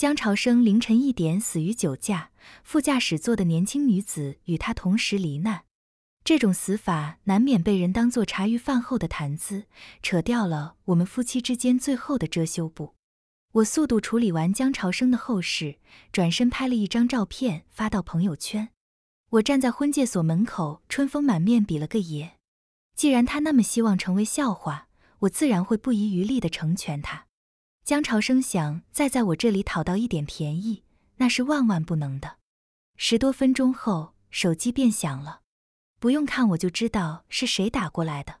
江潮生凌晨一点死于酒驾，副驾驶座的年轻女子与他同时罹难。这种死法难免被人当作茶余饭后的谈资，扯掉了我们夫妻之间最后的遮羞布。我速度处理完江潮生的后事，转身拍了一张照片发到朋友圈。我站在婚介所门口，春风满面比了个耶。既然他那么希望成为笑话，我自然会不遗余力的成全他。江潮生想再在我这里讨到一点便宜，那是万万不能的。十多分钟后，手机便响了。不用看，我就知道是谁打过来的。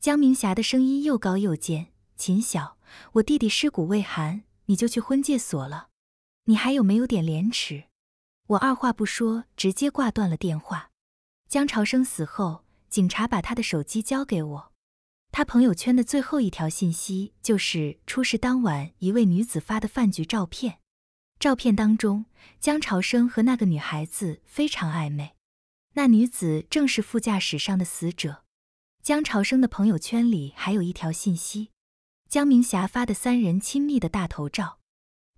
江明霞的声音又高又尖：“秦晓，我弟弟尸骨未寒，你就去婚介所了？你还有没有点廉耻？”我二话不说，直接挂断了电话。江潮生死后，警察把他的手机交给我。他朋友圈的最后一条信息，就是出事当晚一位女子发的饭局照片。照片当中，江潮生和那个女孩子非常暧昧。那女子正是副驾驶上的死者。江潮生的朋友圈里还有一条信息，江明霞发的三人亲密的大头照。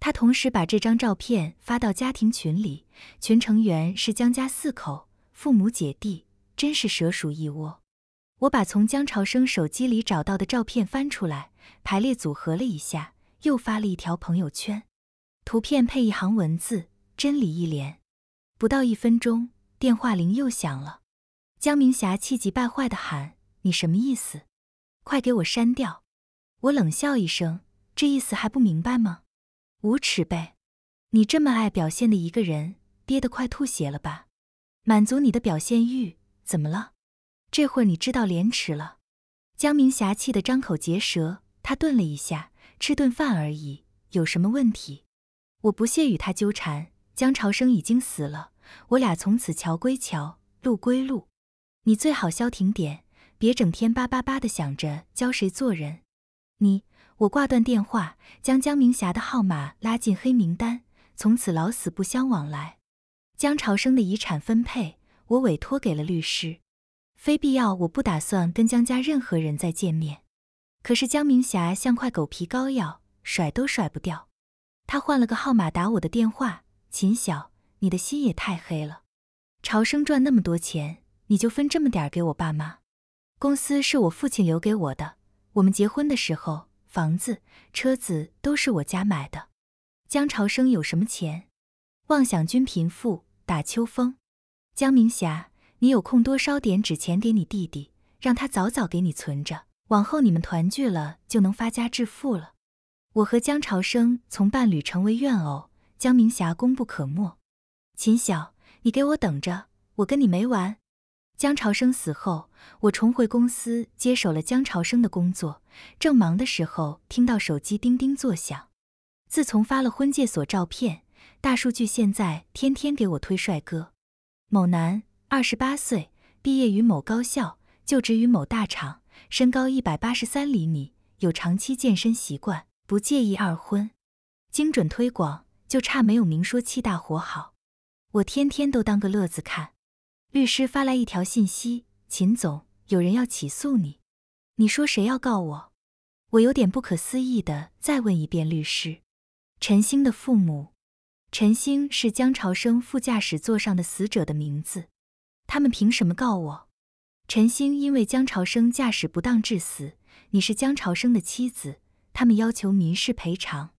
他同时把这张照片发到家庭群里，群成员是江家四口，父母姐弟，真是蛇鼠一窝。我把从江潮生手机里找到的照片翻出来，排列组合了一下，又发了一条朋友圈，图片配一行文字：“真理一连”。不到一分钟，电话铃又响了。江明霞气急败坏地喊：“你什么意思？快给我删掉！”我冷笑一声：“这意思还不明白吗？无耻呗！你这么爱表现的一个人，憋得快吐血了吧？满足你的表现欲，怎么了？”这会儿你知道廉耻了？江明霞气得张口结舌。他顿了一下，吃顿饭而已，有什么问题？我不屑与他纠缠。江朝生已经死了，我俩从此桥归桥，路归路。你最好消停点，别整天叭叭叭的想着教谁做人。你我挂断电话，将江明霞的号码拉进黑名单，从此老死不相往来。江朝生的遗产分配，我委托给了律师。非必要，我不打算跟江家任何人再见面。可是江明霞像块狗皮膏药，甩都甩不掉。他换了个号码打我的电话。秦晓，你的心也太黑了。朝生赚那么多钱，你就分这么点给我爸妈？公司是我父亲留给我的。我们结婚的时候，房子、车子都是我家买的。江朝生有什么钱？妄想君贫富打秋风。江明霞。你有空多烧点纸钱给你弟弟，让他早早给你存着，往后你们团聚了就能发家致富了。我和江朝生从伴侣成为怨偶，江明霞功不可没。秦晓，你给我等着，我跟你没完。江朝生死后，我重回公司接手了江朝生的工作，正忙的时候听到手机叮叮作响。自从发了婚介所照片，大数据现在天天给我推帅哥，某男。二十八岁，毕业于某高校，就职于某大厂，身高一百八十三厘米，有长期健身习惯，不介意二婚。精准推广就差没有明说七大活好，我天天都当个乐子看。律师发来一条信息：秦总，有人要起诉你。你说谁要告我？我有点不可思议的再问一遍律师：陈星的父母，陈星是江朝生副驾驶座上的死者的名字。他们凭什么告我？陈星因为江朝生驾驶不当致死，你是江朝生的妻子，他们要求民事赔偿。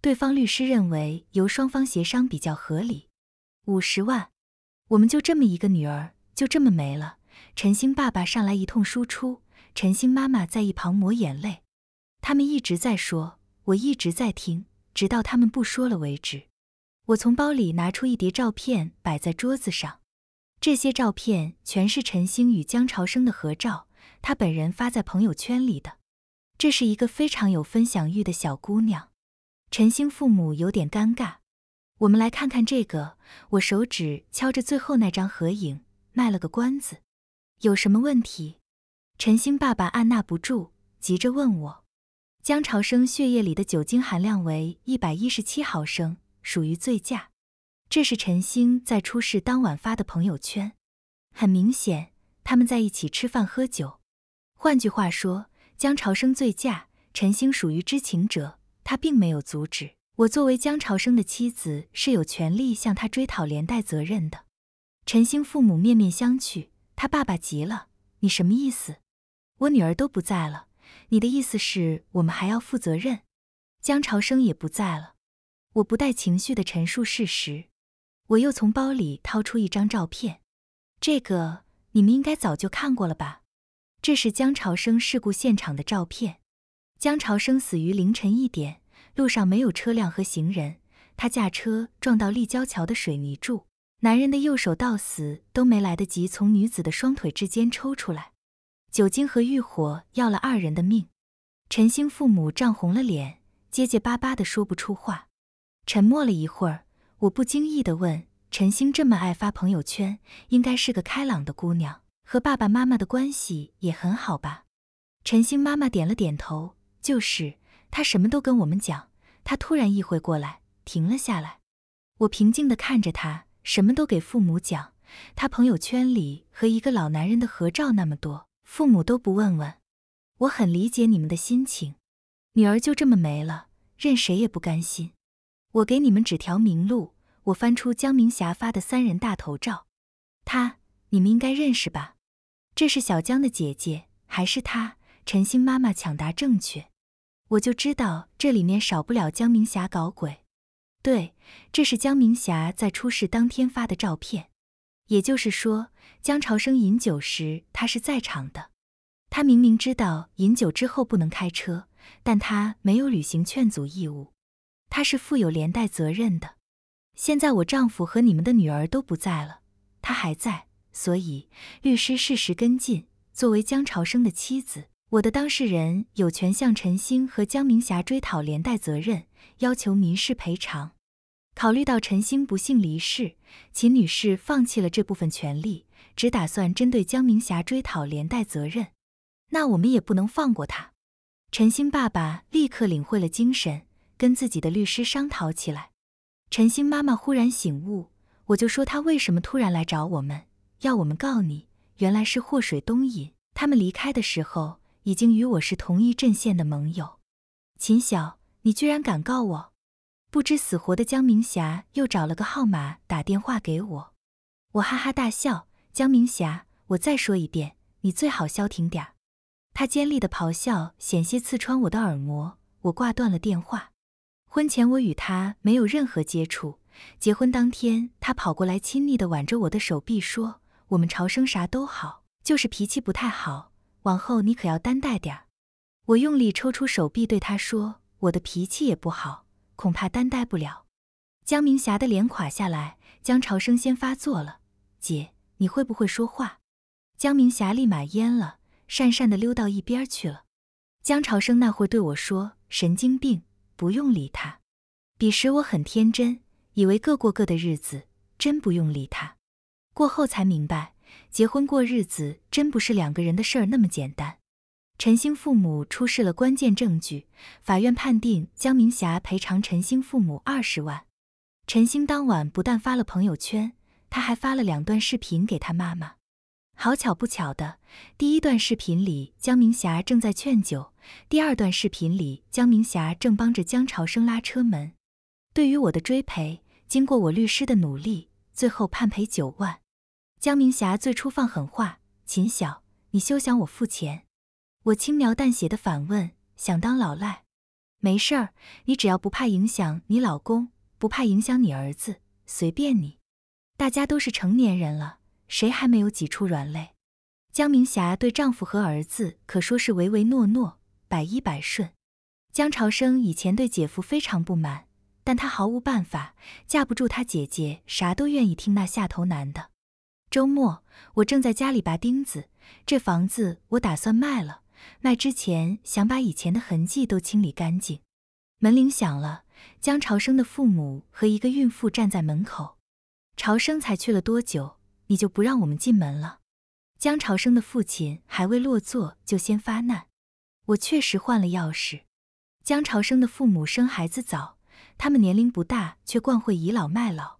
对方律师认为由双方协商比较合理，五十万。我们就这么一个女儿，就这么没了。陈星爸爸上来一通输出，陈星妈妈在一旁抹眼泪。他们一直在说，我一直在听，直到他们不说了为止。我从包里拿出一叠照片，摆在桌子上。这些照片全是陈星与江潮生的合照，他本人发在朋友圈里的。这是一个非常有分享欲的小姑娘。陈星父母有点尴尬。我们来看看这个，我手指敲着最后那张合影，卖了个关子。有什么问题？陈星爸爸按捺不住，急着问我。江潮生血液里的酒精含量为一百一十七毫升，属于醉驾。这是陈星在出事当晚发的朋友圈，很明显，他们在一起吃饭喝酒。换句话说，江潮生醉驾，陈星属于知情者，他并没有阻止。我作为江潮生的妻子，是有权利向他追讨连带责任的。陈星父母面面相觑，他爸爸急了：“你什么意思？我女儿都不在了，你的意思是我们还要负责任？”江潮生也不在了，我不带情绪的陈述事实。我又从包里掏出一张照片，这个你们应该早就看过了吧？这是江潮生事故现场的照片。江潮生死于凌晨一点，路上没有车辆和行人，他驾车撞到立交桥的水泥柱，男人的右手到死都没来得及从女子的双腿之间抽出来。酒精和欲火要了二人的命。陈星父母涨红了脸，结结巴巴地说不出话，沉默了一会儿。我不经意地问：“陈星这么爱发朋友圈，应该是个开朗的姑娘，和爸爸妈妈的关系也很好吧？”陈星妈妈点了点头：“就是，她什么都跟我们讲。”她突然意会过来，停了下来。我平静地看着她：“什么都给父母讲，她朋友圈里和一个老男人的合照那么多，父母都不问问？”我很理解你们的心情，女儿就这么没了，任谁也不甘心。我给你们指条明路，我翻出江明霞发的三人大头照，她你们应该认识吧？这是小江的姐姐，还是她？陈星妈妈抢答正确，我就知道这里面少不了江明霞搞鬼。对，这是江明霞在出事当天发的照片，也就是说，江朝生饮酒时他是在场的，他明明知道饮酒之后不能开车，但他没有履行劝阻义务。他是负有连带责任的。现在我丈夫和你们的女儿都不在了，他还在，所以律师适时跟进。作为江朝生的妻子，我的当事人有权向陈星和江明霞追讨连带责任，要求民事赔偿。考虑到陈星不幸离世，秦女士放弃了这部分权利，只打算针对江明霞追讨连带责任。那我们也不能放过他。陈星爸爸立刻领会了精神。跟自己的律师商讨起来，陈星妈妈忽然醒悟，我就说她为什么突然来找我们，要我们告你，原来是祸水东引。他们离开的时候，已经与我是同一阵线的盟友。秦晓，你居然敢告我！不知死活的江明霞又找了个号码打电话给我，我哈哈大笑。江明霞，我再说一遍，你最好消停点儿。他尖利的咆哮险些刺穿我的耳膜，我挂断了电话。婚前我与他没有任何接触，结婚当天他跑过来亲昵地挽着我的手臂说：“我们朝生啥都好，就是脾气不太好，往后你可要担待点儿。”我用力抽出手臂对他说：“我的脾气也不好，恐怕担待不了。”江明霞的脸垮下来，江朝生先发作了：“姐，你会不会说话？”江明霞立马焉了，讪讪地溜到一边去了。江朝生那会对我说：“神经病。”不用理他。彼时我很天真，以为各过各的日子，真不用理他。过后才明白，结婚过日子真不是两个人的事儿那么简单。陈星父母出示了关键证据，法院判定江明霞赔偿陈星父母二十万。陈星当晚不但发了朋友圈，他还发了两段视频给他妈妈。好巧不巧的，第一段视频里江明霞正在劝酒，第二段视频里江明霞正帮着江朝生拉车门。对于我的追赔，经过我律师的努力，最后判赔九万。江明霞最初放狠话：“秦晓，你休想我付钱。”我轻描淡写的反问：“想当老赖？没事儿，你只要不怕影响你老公，不怕影响你儿子，随便你。大家都是成年人了。”谁还没有挤出软肋？江明霞对丈夫和儿子可说是唯唯诺诺，百依百顺。江朝生以前对姐夫非常不满，但他毫无办法，架不住他姐姐啥都愿意听那下头男的。周末，我正在家里拔钉子，这房子我打算卖了，卖之前想把以前的痕迹都清理干净。门铃响了，江朝生的父母和一个孕妇站在门口。朝生才去了多久？你就不让我们进门了？江朝生的父亲还未落座，就先发难。我确实换了钥匙。江朝生的父母生孩子早，他们年龄不大，却惯会倚老卖老。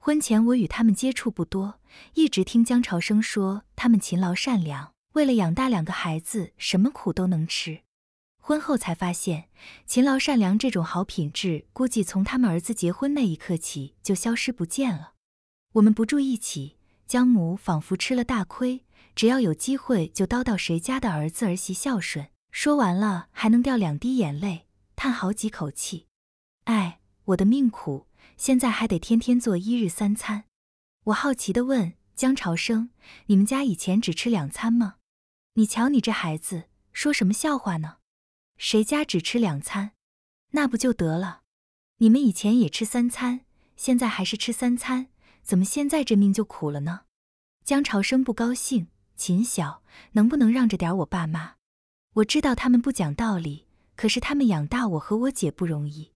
婚前我与他们接触不多，一直听江朝生说他们勤劳善良，为了养大两个孩子，什么苦都能吃。婚后才发现，勤劳善良这种好品质，估计从他们儿子结婚那一刻起就消失不见了。我们不住一起。江母仿佛吃了大亏，只要有机会就叨叨谁家的儿子儿媳孝顺，说完了还能掉两滴眼泪，叹好几口气。哎，我的命苦，现在还得天天做一日三餐。我好奇地问江朝生：“你们家以前只吃两餐吗？”你瞧你这孩子，说什么笑话呢？谁家只吃两餐？那不就得了？你们以前也吃三餐，现在还是吃三餐。怎么现在这命就苦了呢？江潮生不高兴，秦晓，能不能让着点我爸妈？我知道他们不讲道理，可是他们养大我和我姐不容易。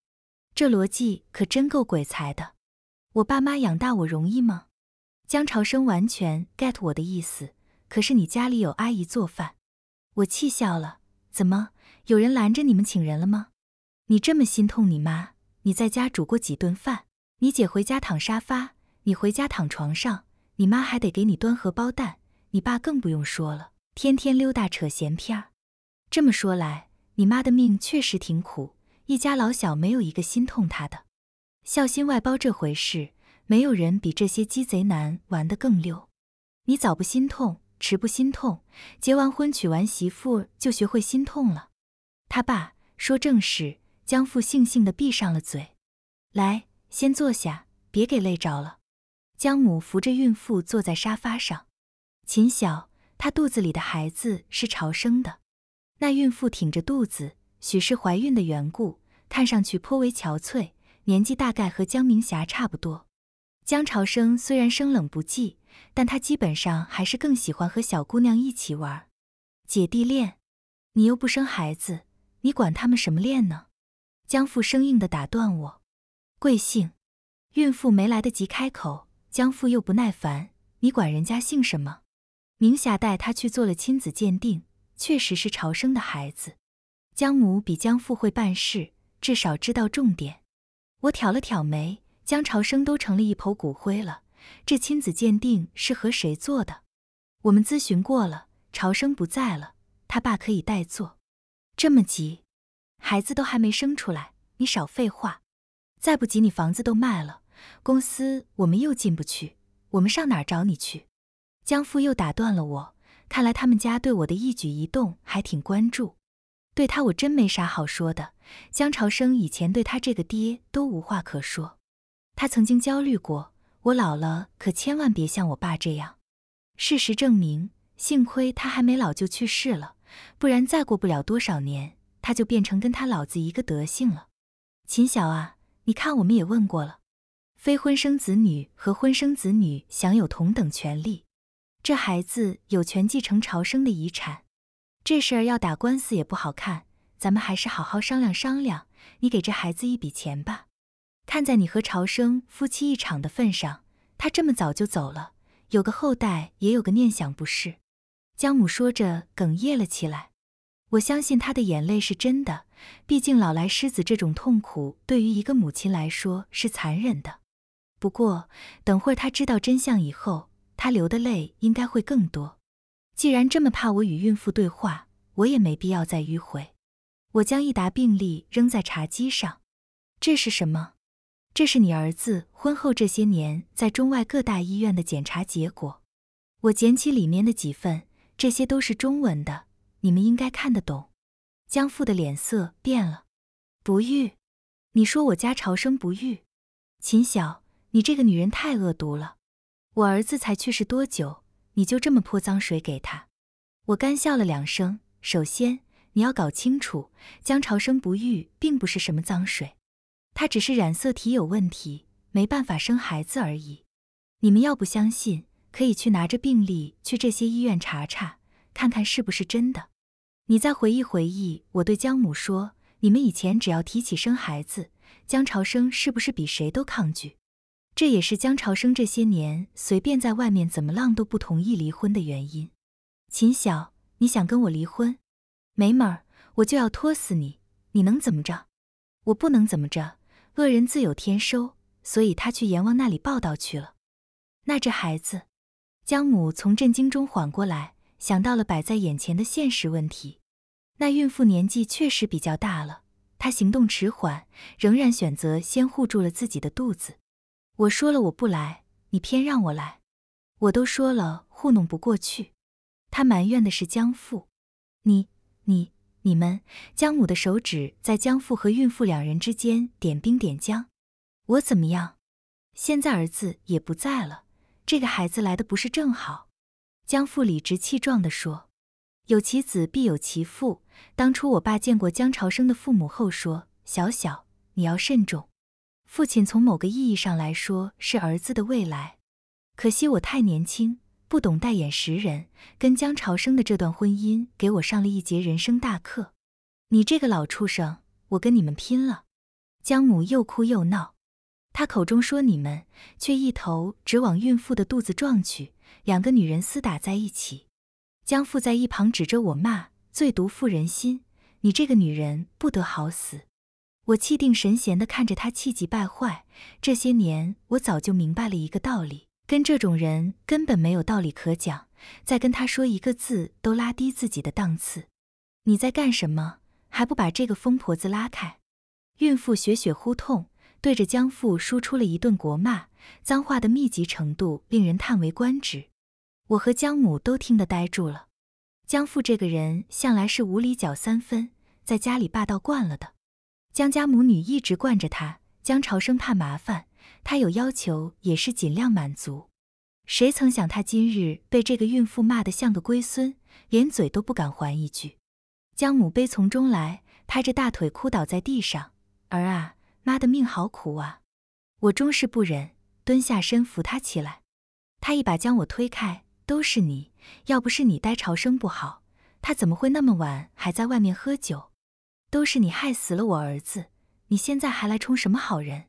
这逻辑可真够鬼才的。我爸妈养大我容易吗？江潮生完全 get 我的意思。可是你家里有阿姨做饭，我气笑了。怎么有人拦着你们请人了吗？你这么心痛你妈，你在家煮过几顿饭？你姐回家躺沙发。你回家躺床上，你妈还得给你端荷包蛋，你爸更不用说了，天天溜达扯闲篇儿。这么说来，你妈的命确实挺苦，一家老小没有一个心痛她的。孝心外包这回事，没有人比这些鸡贼男玩得更溜。你早不心痛，迟不心痛，结完婚娶完媳妇就学会心痛了。他爸说正事，江父悻悻地闭上了嘴。来，先坐下，别给累着了。江母扶着孕妇坐在沙发上，秦晓，她肚子里的孩子是朝生的。那孕妇挺着肚子，许是怀孕的缘故，看上去颇为憔悴，年纪大概和江明霞差不多。江朝生虽然生冷不济，但他基本上还是更喜欢和小姑娘一起玩，姐弟恋。你又不生孩子，你管他们什么恋呢？江父生硬地打断我。贵姓？孕妇没来得及开口。江父又不耐烦，你管人家姓什么？明霞带他去做了亲子鉴定，确实是朝生的孩子。江母比江父会办事，至少知道重点。我挑了挑眉，江朝生都成了一抔骨灰了，这亲子鉴定是和谁做的？我们咨询过了，朝生不在了，他爸可以代做。这么急？孩子都还没生出来，你少废话。再不急，你房子都卖了。公司我们又进不去，我们上哪儿找你去？江父又打断了我。看来他们家对我的一举一动还挺关注。对他，我真没啥好说的。江朝生以前对他这个爹都无话可说。他曾经焦虑过，我老了可千万别像我爸这样。事实证明，幸亏他还没老就去世了，不然再过不了多少年，他就变成跟他老子一个德行了。秦晓啊，你看我们也问过了。非婚生子女和婚生子女享有同等权利，这孩子有权继承朝生的遗产。这事儿要打官司也不好看，咱们还是好好商量商量。你给这孩子一笔钱吧，看在你和朝生夫妻一场的份上，他这么早就走了，有个后代也有个念想不是？江母说着哽咽了起来。我相信他的眼泪是真的，毕竟老来失子这种痛苦对于一个母亲来说是残忍的。不过，等会儿他知道真相以后，他流的泪应该会更多。既然这么怕我与孕妇对话，我也没必要再迂回。我将一沓病历扔在茶几上。这是什么？这是你儿子婚后这些年在中外各大医院的检查结果。我捡起里面的几份，这些都是中文的，你们应该看得懂。江父的脸色变了。不育？你说我家朝生不育？秦晓。你这个女人太恶毒了！我儿子才去世多久，你就这么泼脏水给他？我干笑了两声。首先，你要搞清楚，江潮生不育并不是什么脏水，他只是染色体有问题，没办法生孩子而已。你们要不相信，可以去拿着病历去这些医院查查，看看是不是真的。你再回忆回忆，我对江母说，你们以前只要提起生孩子，江潮生是不是比谁都抗拒？这也是江潮生这些年随便在外面怎么浪都不同意离婚的原因。秦晓，你想跟我离婚？没门儿！我就要拖死你！你能怎么着？我不能怎么着？恶人自有天收，所以他去阎王那里报道去了。那这孩子？江母从震惊中缓过来，想到了摆在眼前的现实问题。那孕妇年纪确实比较大了，她行动迟缓，仍然选择先护住了自己的肚子。我说了我不来，你偏让我来，我都说了糊弄不过去。他埋怨的是江父，你、你、你们江母的手指在江父和孕妇两人之间点兵点将，我怎么样？现在儿子也不在了，这个孩子来的不是正好。江父理直气壮地说：“有其子必有其父，当初我爸见过江朝生的父母后说，小小你要慎重。”父亲从某个意义上来说是儿子的未来，可惜我太年轻，不懂戴眼识人。跟江朝生的这段婚姻给我上了一节人生大课。你这个老畜生，我跟你们拼了！江母又哭又闹，她口中说你们，却一头直往孕妇的肚子撞去。两个女人厮打在一起，江父在一旁指着我骂：“最毒妇人心，你这个女人不得好死。”我气定神闲地看着他气急败坏。这些年，我早就明白了一个道理：跟这种人根本没有道理可讲，再跟他说一个字都拉低自己的档次。你在干什么？还不把这个疯婆子拉开！孕妇雪雪忽痛，对着江父输出了一顿国骂，脏话的密集程度令人叹为观止。我和江母都听得呆住了。江父这个人向来是无理搅三分，在家里霸道惯了的。江家母女一直惯着他，江潮生怕麻烦，他有要求也是尽量满足。谁曾想他今日被这个孕妇骂得像个龟孙，连嘴都不敢还一句。江母悲从中来，拍着大腿哭倒在地上。儿啊，妈的命好苦啊！我终是不忍，蹲下身扶他起来。他一把将我推开，都是你，要不是你待潮生不好，他怎么会那么晚还在外面喝酒？都是你害死了我儿子，你现在还来充什么好人？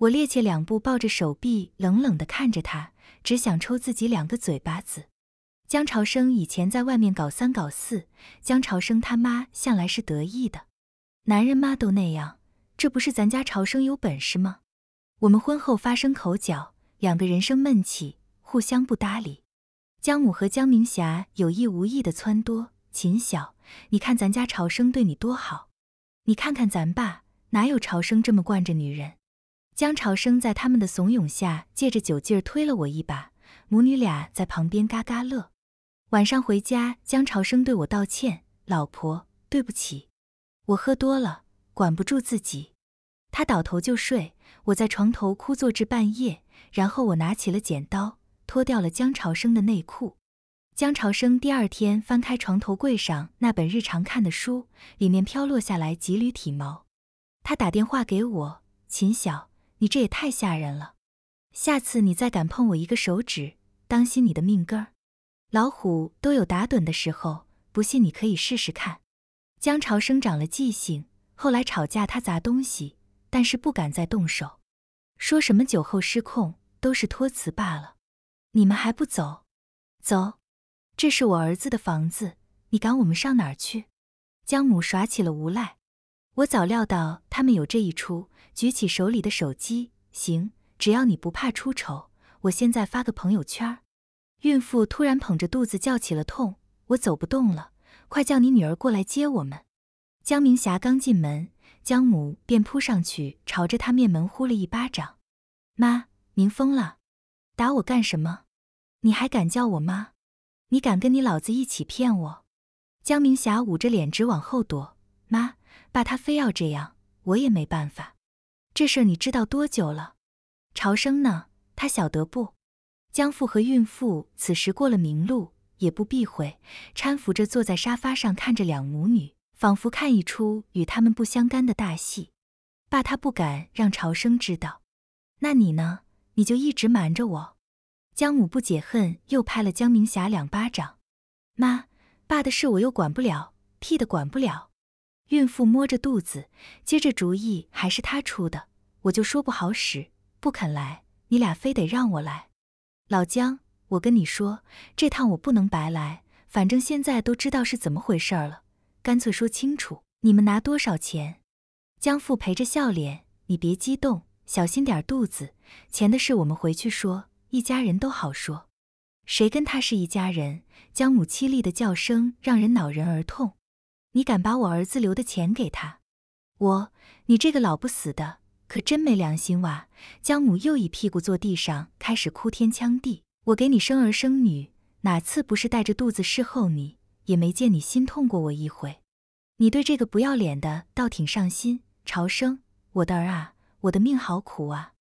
我趔趄两步，抱着手臂，冷冷地看着他，只想抽自己两个嘴巴子。江朝生以前在外面搞三搞四，江朝生他妈向来是得意的，男人妈都那样，这不是咱家朝生有本事吗？我们婚后发生口角，两个人生闷气，互相不搭理。江母和江明霞有意无意的撺掇秦晓，你看咱家朝生对你多好。你看看咱爸哪有朝生这么惯着女人？江朝生在他们的怂恿下，借着酒劲儿推了我一把，母女俩在旁边嘎嘎乐。晚上回家，江朝生对我道歉：“老婆，对不起，我喝多了，管不住自己。”他倒头就睡，我在床头枯坐至半夜，然后我拿起了剪刀，脱掉了江朝生的内裤。江潮生第二天翻开床头柜上那本日常看的书，里面飘落下来几缕体毛。他打电话给我：“秦晓，你这也太吓人了！下次你再敢碰我一个手指，当心你的命根儿！老虎都有打盹的时候，不信你可以试试看。”江潮生长了记性，后来吵架他砸东西，但是不敢再动手，说什么酒后失控都是托词罢了。你们还不走？走！这是我儿子的房子，你赶我们上哪儿去？江母耍起了无赖。我早料到他们有这一出，举起手里的手机。行，只要你不怕出丑，我现在发个朋友圈儿。孕妇突然捧着肚子叫起了痛，我走不动了，快叫你女儿过来接我们。江明霞刚进门，江母便扑上去朝着她面门呼了一巴掌。妈，您疯了，打我干什么？你还敢叫我妈？你敢跟你老子一起骗我？江明霞捂着脸直往后躲。妈、爸，他非要这样，我也没办法。这事儿你知道多久了？朝生呢？他晓得不？江父和孕妇此时过了明路，也不避讳，搀扶着坐在沙发上，看着两母女，仿佛看一出与他们不相干的大戏。爸，他不敢让朝生知道。那你呢？你就一直瞒着我？江母不解恨，又拍了江明霞两巴掌。妈爸的事我又管不了，屁的管不了。孕妇摸着肚子，接着主意还是他出的，我就说不好使，不肯来，你俩非得让我来。老江，我跟你说，这趟我不能白来，反正现在都知道是怎么回事了，干脆说清楚，你们拿多少钱？江父陪着笑脸，你别激动，小心点肚子，钱的事我们回去说。一家人都好说，谁跟他是一家人？江母凄厉的叫声让人恼人而痛。你敢把我儿子留的钱给他？我，你这个老不死的，可真没良心哇！江母又一屁股坐地上，开始哭天抢地。我给你生儿生女，哪次不是带着肚子侍候你？也没见你心痛过我一回。你对这个不要脸的倒挺上心。朝生，我的儿啊，我的命好苦啊！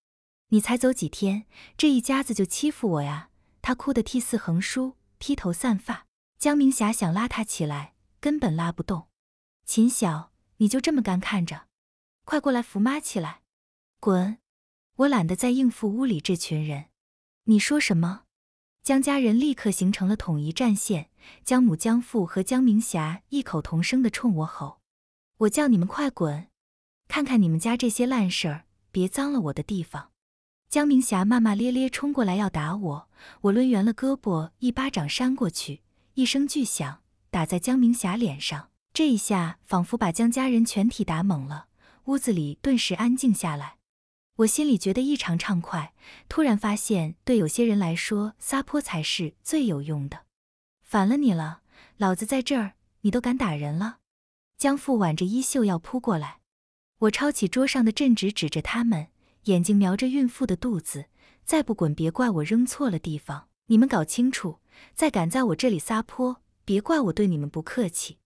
你才走几天，这一家子就欺负我呀！他哭得涕泗横梳，披头散发。江明霞想拉他起来，根本拉不动。秦晓，你就这么干看着？快过来扶妈起来！滚！我懒得再应付屋里这群人。你说什么？江家人立刻形成了统一战线，江母、江父和江明霞异口同声地冲我吼：“我叫你们快滚！看看你们家这些烂事儿，别脏了我的地方！”江明霞骂骂咧咧冲过来要打我，我抡圆了胳膊一巴掌扇过去，一声巨响打在江明霞脸上，这一下仿佛把江家人全体打懵了，屋子里顿时安静下来，我心里觉得异常畅快，突然发现对有些人来说撒泼才是最有用的，反了你了，老子在这儿你都敢打人了，江父挽着衣袖要扑过来，我抄起桌上的镇纸指着他们。眼睛瞄着孕妇的肚子，再不滚，别怪我扔错了地方！你们搞清楚，再敢在我这里撒泼，别怪我对你们不客气！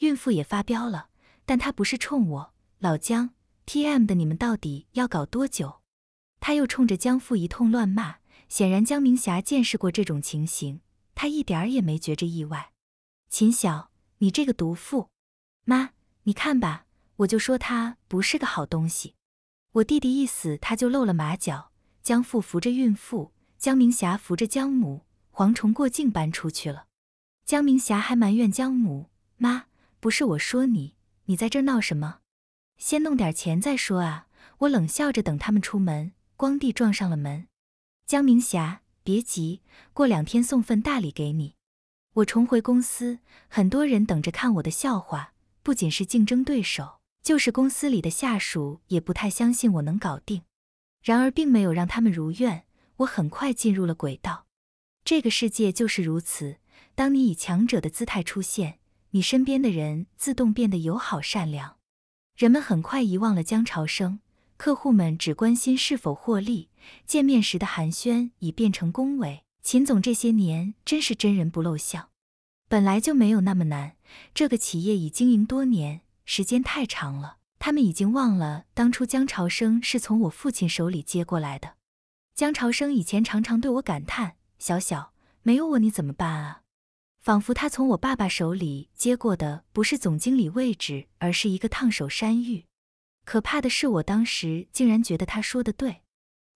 孕妇也发飙了，但她不是冲我，老姜，T.M. 的你们到底要搞多久？她又冲着江父一通乱骂。显然江明霞见识过这种情形，她一点儿也没觉着意外。秦晓，你这个毒妇！妈，你看吧，我就说她不是个好东西。我弟弟一死，他就露了马脚。江父扶着孕妇，江明霞扶着江母，蝗虫过境搬出去了。江明霞还埋怨江母：“妈，不是我说你，你在这闹什么？先弄点钱再说啊！”我冷笑着等他们出门，光地撞上了门。江明霞，别急，过两天送份大礼给你。我重回公司，很多人等着看我的笑话，不仅是竞争对手。就是公司里的下属也不太相信我能搞定，然而并没有让他们如愿。我很快进入了轨道。这个世界就是如此，当你以强者的姿态出现，你身边的人自动变得友好善良。人们很快遗忘了江潮生，客户们只关心是否获利。见面时的寒暄已变成恭维。秦总这些年真是真人不露相。本来就没有那么难。这个企业已经营多年。时间太长了，他们已经忘了当初江潮生是从我父亲手里接过来的。江潮生以前常常对我感叹：“小小，没有我你怎么办啊？”仿佛他从我爸爸手里接过的不是总经理位置，而是一个烫手山芋。可怕的是，我当时竟然觉得他说的对。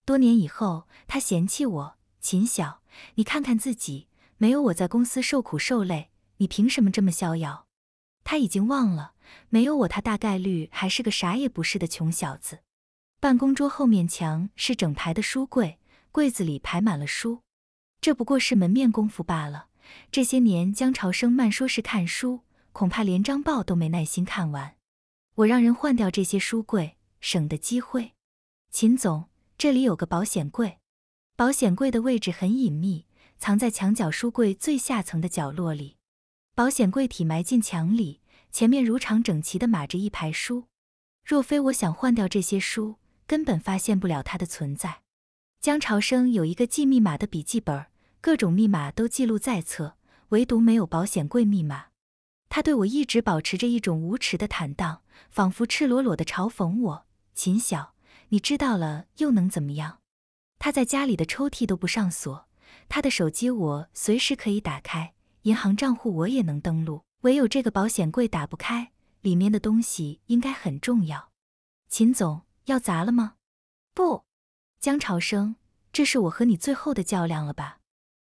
多年以后，他嫌弃我：“秦晓，你看看自己，没有我在公司受苦受累，你凭什么这么逍遥？”他已经忘了。没有我，他大概率还是个啥也不是的穷小子。办公桌后面墙是整排的书柜，柜子里排满了书，这不过是门面功夫罢了。这些年江潮生慢说是看书，恐怕连张报都没耐心看完。我让人换掉这些书柜，省得积灰。秦总，这里有个保险柜，保险柜的位置很隐秘，藏在墙角书柜最下层的角落里，保险柜体埋进墙里。前面如常整齐的码着一排书，若非我想换掉这些书，根本发现不了它的存在。江潮生有一个记密码的笔记本，各种密码都记录在册，唯独没有保险柜密码。他对我一直保持着一种无耻的坦荡，仿佛赤裸裸的嘲讽我。秦晓，你知道了又能怎么样？他在家里的抽屉都不上锁，他的手机我随时可以打开，银行账户我也能登录。唯有这个保险柜打不开，里面的东西应该很重要。秦总要砸了吗？不，江潮生，这是我和你最后的较量了吧？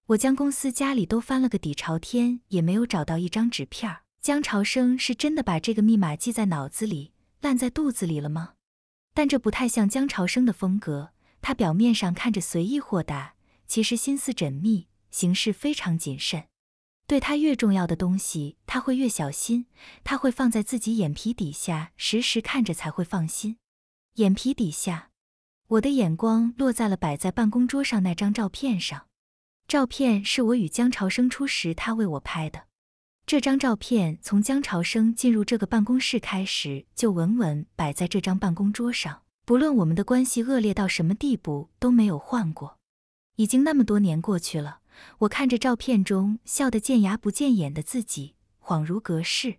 我将公司家里都翻了个底朝天，也没有找到一张纸片。江潮生是真的把这个密码记在脑子里，烂在肚子里了吗？但这不太像江潮生的风格。他表面上看着随意豁达，其实心思缜密，行事非常谨慎。对他越重要的东西，他会越小心，他会放在自己眼皮底下，时时看着才会放心。眼皮底下，我的眼光落在了摆在办公桌上那张照片上。照片是我与江潮生初时他为我拍的。这张照片从江潮生进入这个办公室开始，就稳稳摆在这张办公桌上，不论我们的关系恶劣到什么地步，都没有换过。已经那么多年过去了。我看着照片中笑得见牙不见眼的自己，恍如隔世。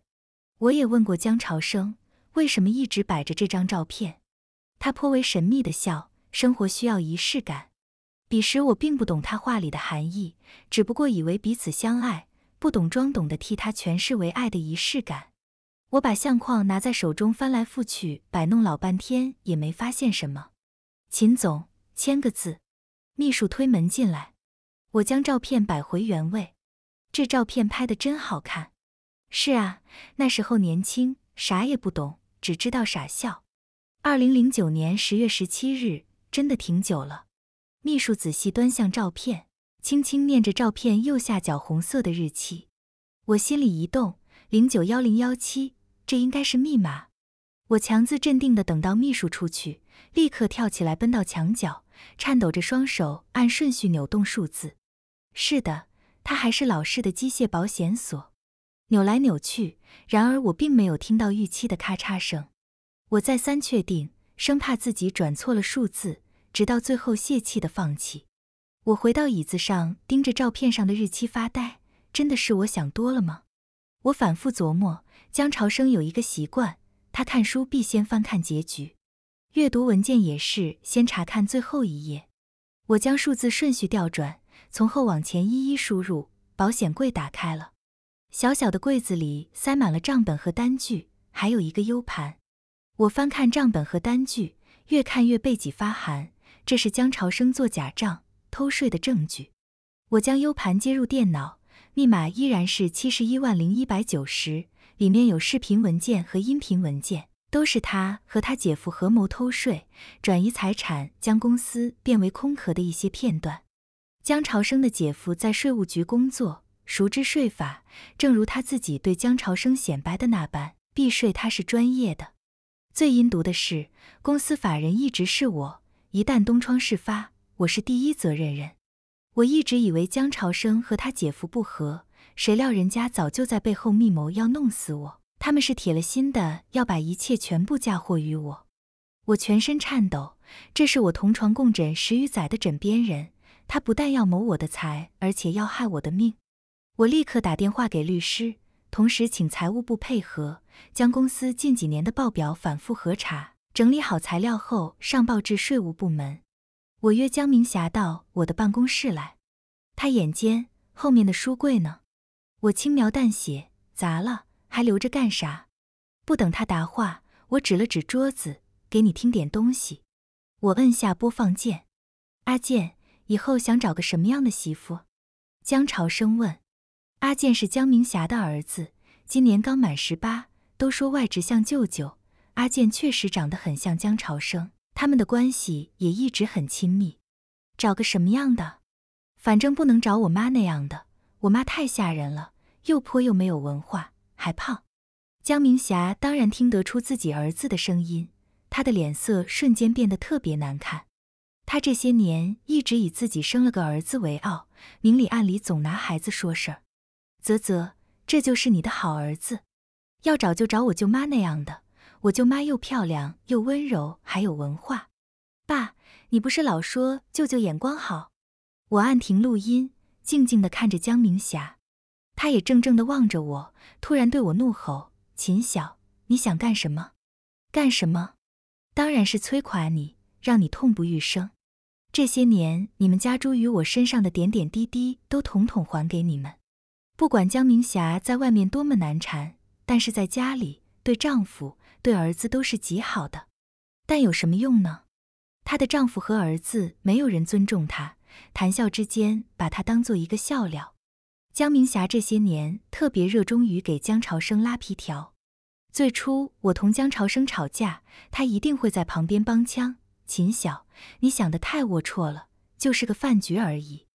我也问过江潮生，为什么一直摆着这张照片。他颇为神秘的笑：“生活需要仪式感。”彼时我并不懂他话里的含义，只不过以为彼此相爱，不懂装懂的替他诠释为爱的仪式感。我把相框拿在手中翻来覆去摆弄老半天，也没发现什么。秦总，签个字。秘书推门进来。我将照片摆回原位，这照片拍的真好看。是啊，那时候年轻，啥也不懂，只知道傻笑。二零零九年十月十七日，真的挺久了。秘书仔细端详照片，轻轻念着照片右下角红色的日期。我心里一动，零九幺零幺七，这应该是密码。我强自镇定地等到秘书出去，立刻跳起来奔到墙角，颤抖着双手按顺序扭动数字。是的，它还是老式的机械保险锁，扭来扭去。然而我并没有听到预期的咔嚓声。我再三确定，生怕自己转错了数字，直到最后泄气的放弃。我回到椅子上，盯着照片上的日期发呆。真的是我想多了吗？我反复琢磨。江潮生有一个习惯，他看书必先翻看结局，阅读文件也是先查看最后一页。我将数字顺序调转。从后往前一一输入，保险柜打开了。小小的柜子里塞满了账本和单据，还有一个 U 盘。我翻看账本和单据，越看越背脊发寒。这是江朝生做假账、偷税的证据。我将 U 盘接入电脑，密码依然是七十一万零一百九十。里面有视频文件和音频文件，都是他和他姐夫合谋偷税、转移财产、将公司变为空壳的一些片段。江潮生的姐夫在税务局工作，熟知税法。正如他自己对江潮生显摆的那般，避税他是专业的。最阴毒的是，公司法人一直是我，一旦东窗事发，我是第一责任人。我一直以为江潮生和他姐夫不和，谁料人家早就在背后密谋要弄死我。他们是铁了心的要把一切全部嫁祸于我。我全身颤抖，这是我同床共枕十余载的枕边人。他不但要谋我的财，而且要害我的命。我立刻打电话给律师，同时请财务部配合，将公司近几年的报表反复核查，整理好材料后上报至税务部门。我约江明霞到我的办公室来。他眼尖，后面的书柜呢？我轻描淡写：“砸了，还留着干啥？”不等他答话，我指了指桌子：“给你听点东西。”我按下播放键，阿健。以后想找个什么样的媳妇？江潮生问。阿健是江明霞的儿子，今年刚满十八，都说外直像舅舅。阿健确实长得很像江潮生，他们的关系也一直很亲密。找个什么样的？反正不能找我妈那样的，我妈太吓人了，又泼又没有文化，还胖。江明霞当然听得出自己儿子的声音，她的脸色瞬间变得特别难看。他这些年一直以自己生了个儿子为傲，明里暗里总拿孩子说事儿。啧啧，这就是你的好儿子？要找就找我舅妈那样的。我舅妈又漂亮又温柔，还有文化。爸，你不是老说舅舅眼光好？我按停录音，静静地看着江明霞，他也怔怔地望着我，突然对我怒吼：“秦晓，你想干什么？干什么？当然是摧垮你！”让你痛不欲生。这些年你们家诸于我身上的点点滴滴，都统统还给你们。不管江明霞在外面多么难缠，但是在家里对丈夫、对儿子都是极好的。但有什么用呢？她的丈夫和儿子没有人尊重她，谈笑之间把她当做一个笑料。江明霞这些年特别热衷于给江朝生拉皮条。最初我同江朝生吵架，他一定会在旁边帮腔。秦晓，你想的太龌龊了，就是个饭局而已。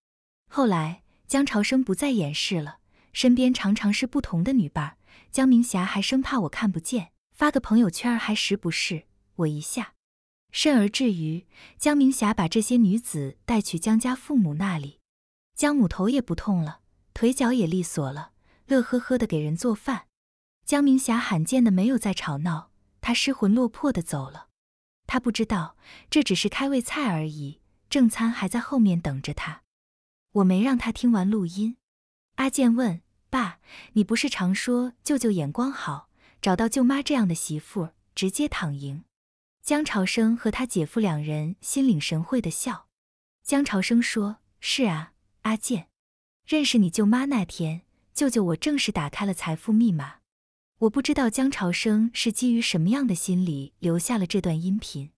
后来江潮生不再掩饰了，身边常常是不同的女伴。江明霞还生怕我看不见，发个朋友圈还时不时我一下。甚而至于，江明霞把这些女子带去江家父母那里。江母头也不痛了，腿脚也利索了，乐呵呵的给人做饭。江明霞罕见的没有再吵闹，她失魂落魄的走了。他不知道，这只是开胃菜而已，正餐还在后面等着他。我没让他听完录音。阿健问爸：“你不是常说舅舅眼光好，找到舅妈这样的媳妇，直接躺赢？”江朝生和他姐夫两人心领神会的笑。江朝生说：“是啊，阿健，认识你舅妈那天，舅舅我正式打开了财富密码。”我不知道江潮生是基于什么样的心理留下了这段音频。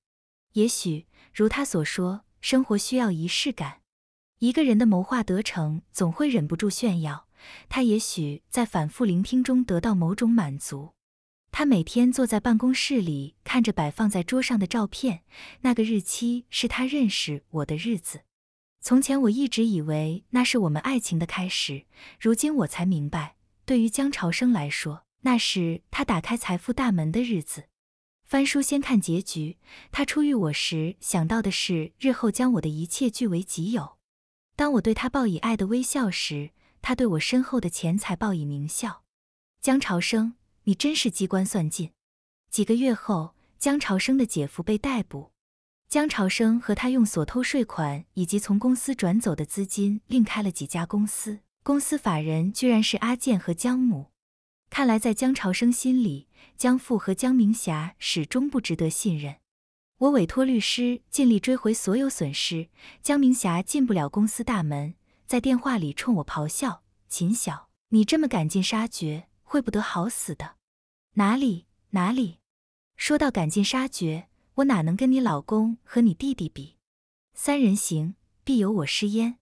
也许如他所说，生活需要仪式感。一个人的谋划得逞，总会忍不住炫耀。他也许在反复聆听中得到某种满足。他每天坐在办公室里，看着摆放在桌上的照片，那个日期是他认识我的日子。从前我一直以为那是我们爱情的开始，如今我才明白，对于江潮生来说。那是他打开财富大门的日子。翻书先看结局。他初遇我时想到的是日后将我的一切据为己有。当我对他报以爱的微笑时，他对我身后的钱财报以狞笑。江潮生，你真是机关算尽。几个月后，江潮生的姐夫被逮捕。江潮生和他用所偷税款以及从公司转走的资金，另开了几家公司。公司法人居然是阿健和江母。看来，在江潮生心里，江父和江明霞始终不值得信任。我委托律师尽力追回所有损失。江明霞进不了公司大门，在电话里冲我咆哮：“秦晓，你这么赶尽杀绝，会不得好死的！”哪里哪里，说到赶尽杀绝，我哪能跟你老公和你弟弟比？三人行，必有我师焉。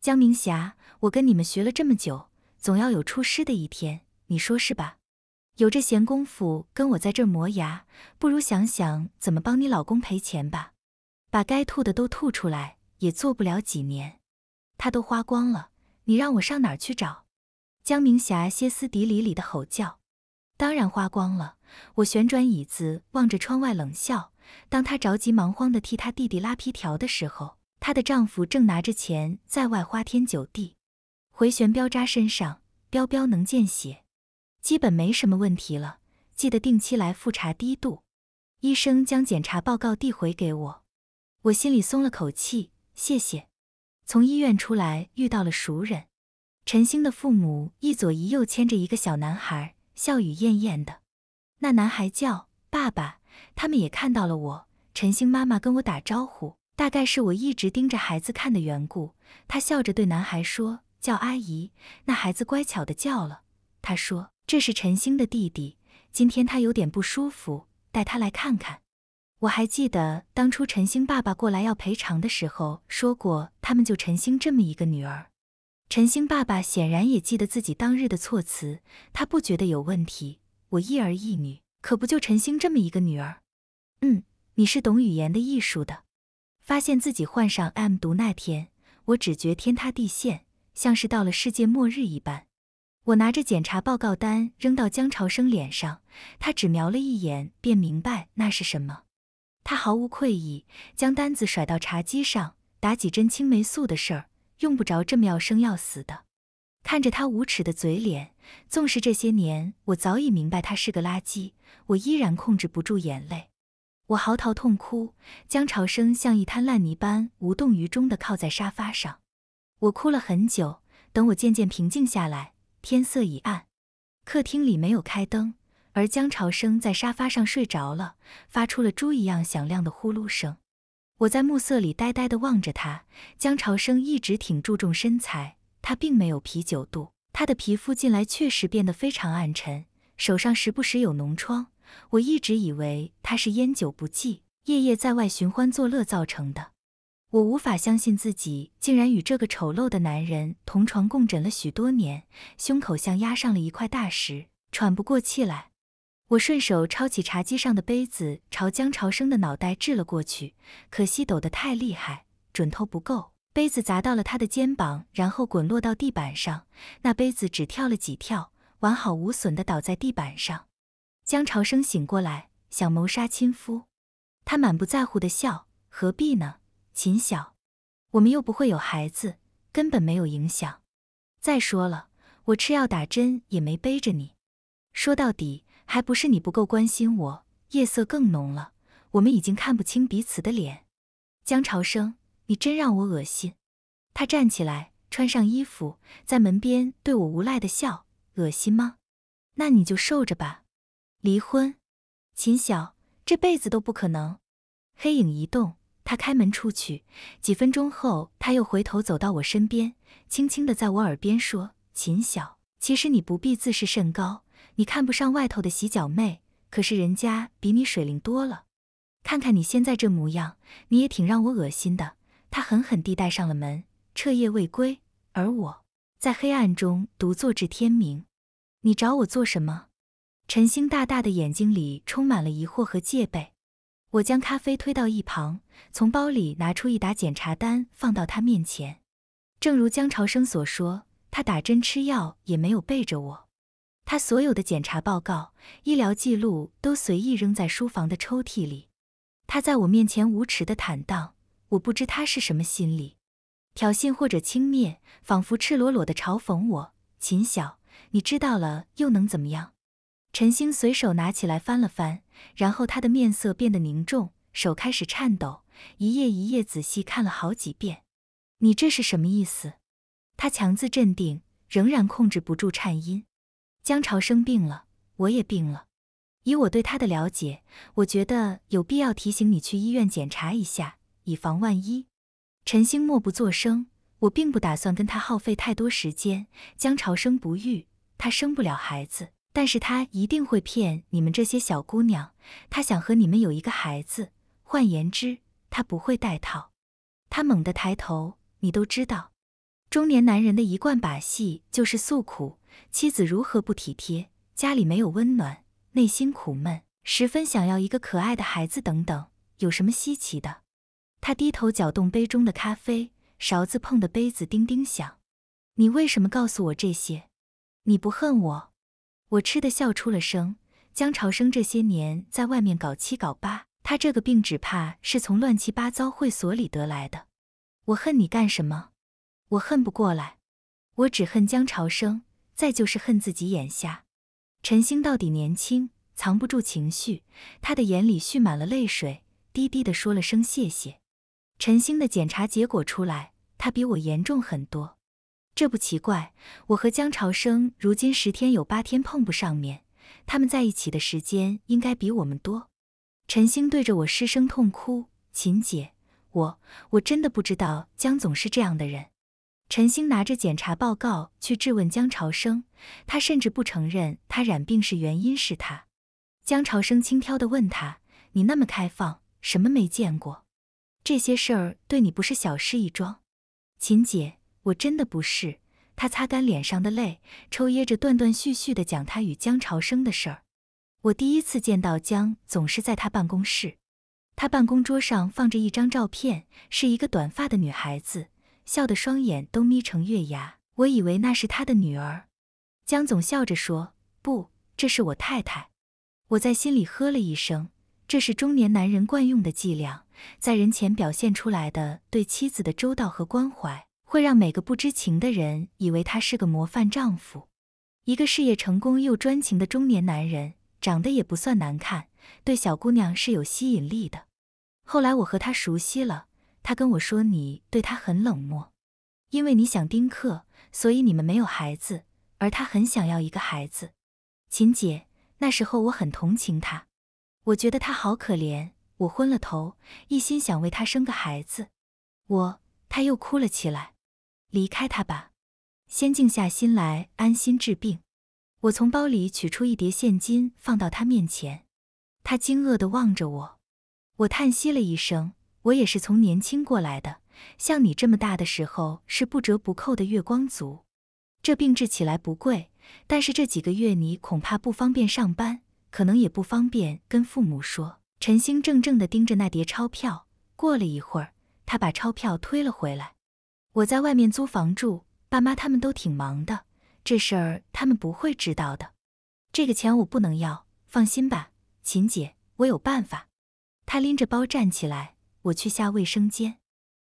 江明霞，我跟你们学了这么久，总要有出师的一天。你说是吧？有这闲工夫跟我在这磨牙，不如想想怎么帮你老公赔钱吧。把该吐的都吐出来，也做不了几年，他都花光了，你让我上哪儿去找？江明霞歇斯底里地吼叫：“当然花光了！”我旋转椅子，望着窗外冷笑。当她着急忙慌地替她弟弟拉皮条的时候，她的丈夫正拿着钱在外花天酒地，回旋镖扎身上，镖镖能见血。基本没什么问题了，记得定期来复查低度。医生将检查报告递回给我，我心里松了口气。谢谢。从医院出来，遇到了熟人，陈星的父母一左一右牵着一个小男孩，笑语晏晏的。那男孩叫爸爸，他们也看到了我。陈星妈妈跟我打招呼，大概是我一直盯着孩子看的缘故，她笑着对男孩说：“叫阿姨。”那孩子乖巧的叫了。他说。这是陈星的弟弟，今天他有点不舒服，带他来看看。我还记得当初陈星爸爸过来要赔偿的时候说过，他们就陈星这么一个女儿。陈星爸爸显然也记得自己当日的措辞，他不觉得有问题。我一儿一女，可不就陈星这么一个女儿？嗯，你是懂语言的艺术的。发现自己患上 M 毒那天，我只觉天塌地陷，像是到了世界末日一般。我拿着检查报告单扔到江潮生脸上，他只瞄了一眼便明白那是什么。他毫无愧意，将单子甩到茶几上。打几针青霉素的事儿，用不着这么要生要死的。看着他无耻的嘴脸，纵使这些年我早已明白他是个垃圾，我依然控制不住眼泪。我嚎啕痛哭，江潮生像一滩烂泥般无动于衷地靠在沙发上。我哭了很久，等我渐渐平静下来。天色已暗，客厅里没有开灯，而江潮生在沙发上睡着了，发出了猪一样响亮的呼噜声。我在暮色里呆呆地望着他。江潮生一直挺注重身材，他并没有啤酒肚，他的皮肤近来确实变得非常暗沉，手上时不时有脓疮。我一直以为他是烟酒不忌，夜夜在外寻欢作乐造成的。我无法相信自己竟然与这个丑陋的男人同床共枕了许多年，胸口像压上了一块大石，喘不过气来。我顺手抄起茶几上的杯子，朝江潮生的脑袋掷了过去，可惜抖得太厉害，准头不够，杯子砸到了他的肩膀，然后滚落到地板上。那杯子只跳了几跳，完好无损地倒在地板上。江潮生醒过来，想谋杀亲夫，他满不在乎地笑：“何必呢？”秦晓，我们又不会有孩子，根本没有影响。再说了，我吃药打针也没背着你。说到底，还不是你不够关心我。夜色更浓了，我们已经看不清彼此的脸。江潮生，你真让我恶心！他站起来，穿上衣服，在门边对我无赖的笑。恶心吗？那你就受着吧。离婚，秦晓，这辈子都不可能。黑影一动。他开门出去，几分钟后，他又回头走到我身边，轻轻地在我耳边说：“秦晓，其实你不必自视甚高，你看不上外头的洗脚妹，可是人家比你水灵多了。看看你现在这模样，你也挺让我恶心的。”他狠狠地带上了门，彻夜未归。而我在黑暗中独坐至天明。你找我做什么？陈星大大的眼睛里充满了疑惑和戒备。我将咖啡推到一旁，从包里拿出一沓检查单，放到他面前。正如江潮生所说，他打针吃药也没有背着我，他所有的检查报告、医疗记录都随意扔在书房的抽屉里。他在我面前无耻的坦荡，我不知他是什么心理，挑衅或者轻蔑，仿佛赤裸裸的嘲讽我。秦晓，你知道了又能怎么样？陈星随手拿起来翻了翻，然后他的面色变得凝重，手开始颤抖，一页一页仔细看了好几遍。你这是什么意思？他强自镇定，仍然控制不住颤音。江潮生病了，我也病了。以我对他的了解，我觉得有必要提醒你去医院检查一下，以防万一。陈星默不作声。我并不打算跟他耗费太多时间。江潮生不育，他生不了孩子。但是他一定会骗你们这些小姑娘。他想和你们有一个孩子。换言之，他不会戴套。他猛地抬头，你都知道。中年男人的一贯把戏就是诉苦：妻子如何不体贴，家里没有温暖，内心苦闷，十分想要一个可爱的孩子等等，有什么稀奇的？他低头搅动杯中的咖啡，勺子碰的杯子叮叮响。你为什么告诉我这些？你不恨我？我吃的笑出了声。江潮生这些年在外面搞七搞八，他这个病只怕是从乱七八糟会所里得来的。我恨你干什么？我恨不过来，我只恨江潮生，再就是恨自己眼瞎。陈星到底年轻，藏不住情绪，他的眼里蓄满了泪水，低低的说了声谢谢。陈星的检查结果出来，他比我严重很多。这不奇怪，我和江潮生如今十天有八天碰不上面，他们在一起的时间应该比我们多。陈星对着我失声痛哭，秦姐，我我真的不知道江总是这样的人。陈星拿着检查报告去质问江潮生，他甚至不承认他染病是原因是他。江潮生轻佻的问他：“你那么开放，什么没见过？这些事儿对你不是小事一桩。”秦姐。我真的不是他，擦干脸上的泪，抽噎着断断续续地讲他与江潮生的事儿。我第一次见到江，总是在他办公室。他办公桌上放着一张照片，是一个短发的女孩子，笑得双眼都眯成月牙。我以为那是他的女儿。江总笑着说：“不，这是我太太。”我在心里呵了一声，这是中年男人惯用的伎俩，在人前表现出来的对妻子的周到和关怀。会让每个不知情的人以为他是个模范丈夫，一个事业成功又专情的中年男人，长得也不算难看，对小姑娘是有吸引力的。后来我和他熟悉了，他跟我说：“你对他很冷漠，因为你想丁克，所以你们没有孩子，而他很想要一个孩子。”秦姐，那时候我很同情他，我觉得他好可怜。我昏了头，一心想为他生个孩子。我，他又哭了起来。离开他吧，先静下心来，安心治病。我从包里取出一叠现金，放到他面前。他惊愕的望着我，我叹息了一声。我也是从年轻过来的，像你这么大的时候，是不折不扣的月光族。这病治起来不贵，但是这几个月你恐怕不方便上班，可能也不方便跟父母说。陈星怔怔的盯着那叠钞票，过了一会儿，他把钞票推了回来。我在外面租房住，爸妈他们都挺忙的，这事儿他们不会知道的。这个钱我不能要，放心吧，秦姐，我有办法。她拎着包站起来，我去下卫生间。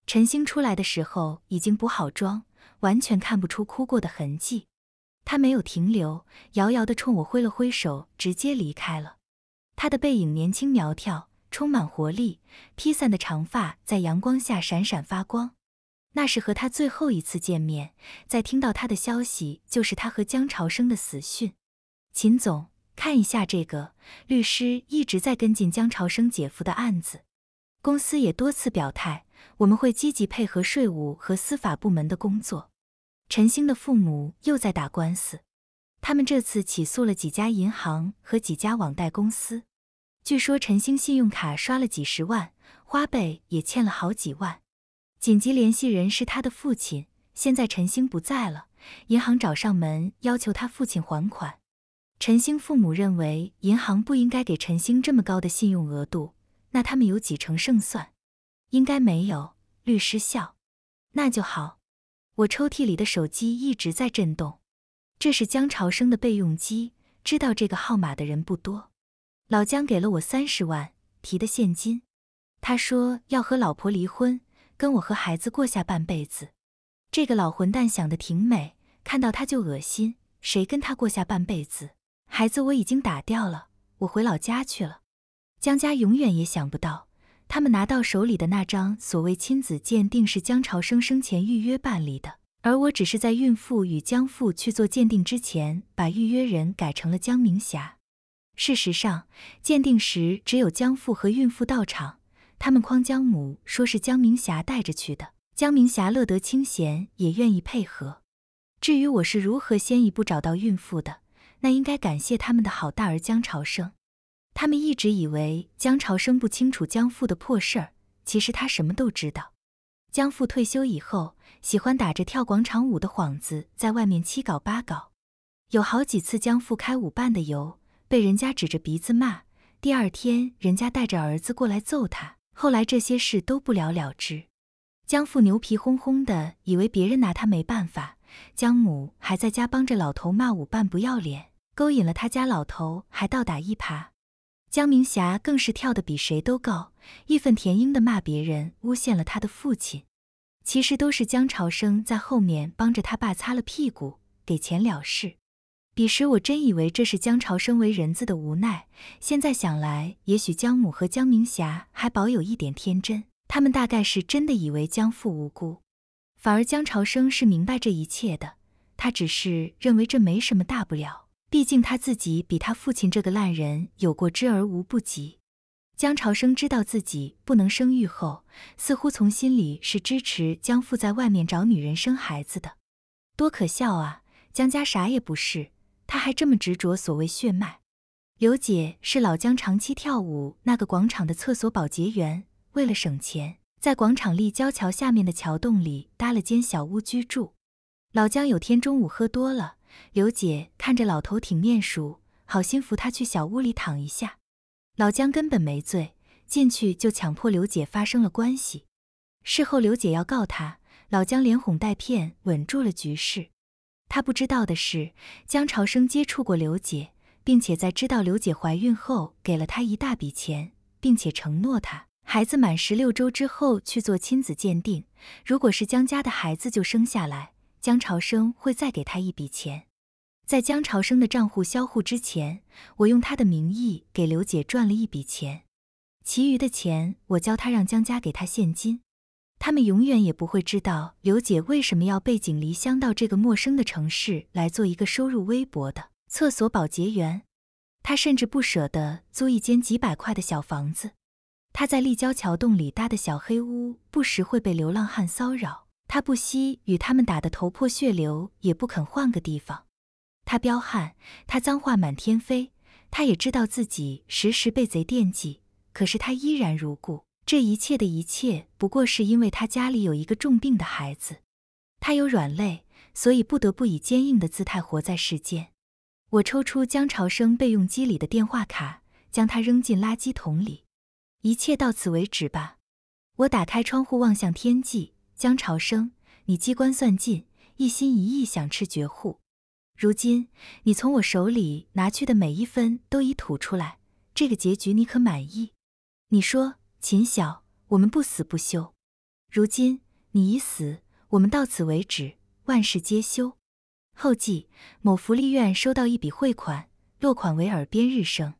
陈星出来的时候已经补好妆，完全看不出哭过的痕迹。他没有停留，遥遥地冲我挥了挥手，直接离开了。他的背影年轻苗条，充满活力，披散的长发在阳光下闪闪发光。那是和他最后一次见面。再听到他的消息，就是他和江朝生的死讯。秦总，看一下这个，律师一直在跟进江朝生姐夫的案子，公司也多次表态，我们会积极配合税务和司法部门的工作。陈星的父母又在打官司，他们这次起诉了几家银行和几家网贷公司，据说陈星信用卡刷了几十万，花呗也欠了好几万。紧急联系人是他的父亲。现在陈星不在了，银行找上门要求他父亲还款。陈星父母认为银行不应该给陈星这么高的信用额度，那他们有几成胜算？应该没有。律师笑。那就好。我抽屉里的手机一直在震动，这是江朝生的备用机。知道这个号码的人不多。老江给了我三十万，提的现金。他说要和老婆离婚。跟我和孩子过下半辈子，这个老混蛋想的挺美，看到他就恶心。谁跟他过下半辈子？孩子我已经打掉了，我回老家去了。江家永远也想不到，他们拿到手里的那张所谓亲子鉴定是江朝生生前预约办理的，而我只是在孕妇与江父去做鉴定之前，把预约人改成了江明霞。事实上，鉴定时只有江父和孕妇到场。他们诓江母，说是江明霞带着去的。江明霞乐得清闲，也愿意配合。至于我是如何先一步找到孕妇的，那应该感谢他们的好大儿江朝生。他们一直以为江朝生不清楚江父的破事儿，其实他什么都知道。江父退休以后，喜欢打着跳广场舞的幌子，在外面七搞八搞。有好几次，江父开舞伴的油，被人家指着鼻子骂。第二天，人家带着儿子过来揍他。后来这些事都不了了之，江父牛皮哄哄的，以为别人拿他没办法。江母还在家帮着老头骂舞伴不要脸，勾引了他家老头还倒打一耙。江明霞更是跳得比谁都高，义愤填膺的骂别人诬陷了他的父亲。其实都是江朝生在后面帮着他爸擦了屁股，给钱了事。彼时我真以为这是江潮生为人子的无奈，现在想来，也许江母和江明霞还保有一点天真，他们大概是真的以为江父无辜。反而江潮生是明白这一切的，他只是认为这没什么大不了，毕竟他自己比他父亲这个烂人有过之而无不及。江潮生知道自己不能生育后，似乎从心里是支持江父在外面找女人生孩子的，多可笑啊！江家啥也不是。他还这么执着所谓血脉。刘姐是老姜长期跳舞那个广场的厕所保洁员，为了省钱，在广场立交桥下面的桥洞里搭了间小屋居住。老姜有天中午喝多了，刘姐看着老头挺面熟，好心扶他去小屋里躺一下。老姜根本没醉，进去就强迫刘姐发生了关系。事后刘姐要告他，老姜连哄带骗稳住了局势。他不知道的是，江朝生接触过刘姐，并且在知道刘姐怀孕后，给了她一大笔钱，并且承诺她孩子满十六周之后去做亲子鉴定，如果是江家的孩子就生下来，江朝生会再给她一笔钱。在江朝生的账户销户之前，我用他的名义给刘姐赚了一笔钱，其余的钱我教他让江家给他现金。他们永远也不会知道刘姐为什么要背井离乡到这个陌生的城市来做一个收入微薄的厕所保洁员。她甚至不舍得租一间几百块的小房子，她在立交桥洞里搭的小黑屋，不时会被流浪汉骚扰。他不惜与他们打得头破血流，也不肯换个地方。他彪悍，他脏话满天飞，他也知道自己时时被贼惦记，可是他依然如故。这一切的一切，不过是因为他家里有一个重病的孩子，他有软肋，所以不得不以坚硬的姿态活在世间。我抽出江潮生备用机里的电话卡，将它扔进垃圾桶里。一切到此为止吧。我打开窗户望向天际，江潮生，你机关算尽，一心一意想吃绝户，如今你从我手里拿去的每一分都已吐出来，这个结局你可满意？你说。秦晓，我们不死不休。如今你已死，我们到此为止，万事皆休。后记：某福利院收到一笔汇款，落款为“耳边日声。